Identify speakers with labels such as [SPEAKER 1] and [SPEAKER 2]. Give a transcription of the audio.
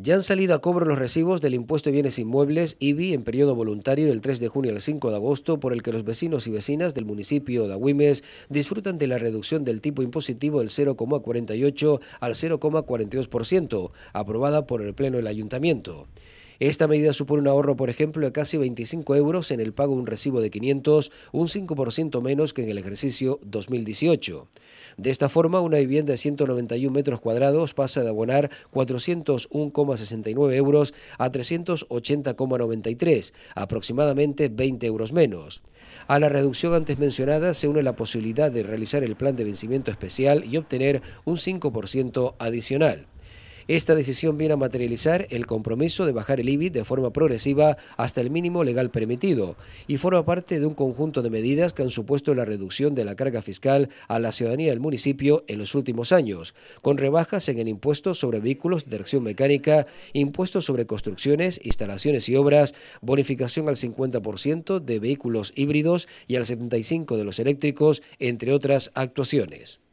[SPEAKER 1] Ya han salido a cobro los recibos del impuesto de bienes inmuebles IBI en periodo voluntario del 3 de junio al 5 de agosto, por el que los vecinos y vecinas del municipio de Agüimes disfrutan de la reducción del tipo impositivo del 0,48 al 0,42%, aprobada por el Pleno del Ayuntamiento. Esta medida supone un ahorro, por ejemplo, de casi 25 euros en el pago de un recibo de 500, un 5% menos que en el ejercicio 2018. De esta forma, una vivienda de 191 metros cuadrados pasa de abonar 401,69 euros a 380,93, aproximadamente 20 euros menos. A la reducción antes mencionada se une la posibilidad de realizar el plan de vencimiento especial y obtener un 5% adicional. Esta decisión viene a materializar el compromiso de bajar el IBI de forma progresiva hasta el mínimo legal permitido y forma parte de un conjunto de medidas que han supuesto la reducción de la carga fiscal a la ciudadanía del municipio en los últimos años, con rebajas en el impuesto sobre vehículos de tracción mecánica, impuestos sobre construcciones, instalaciones y obras, bonificación al 50% de vehículos híbridos y al 75% de los eléctricos, entre otras actuaciones.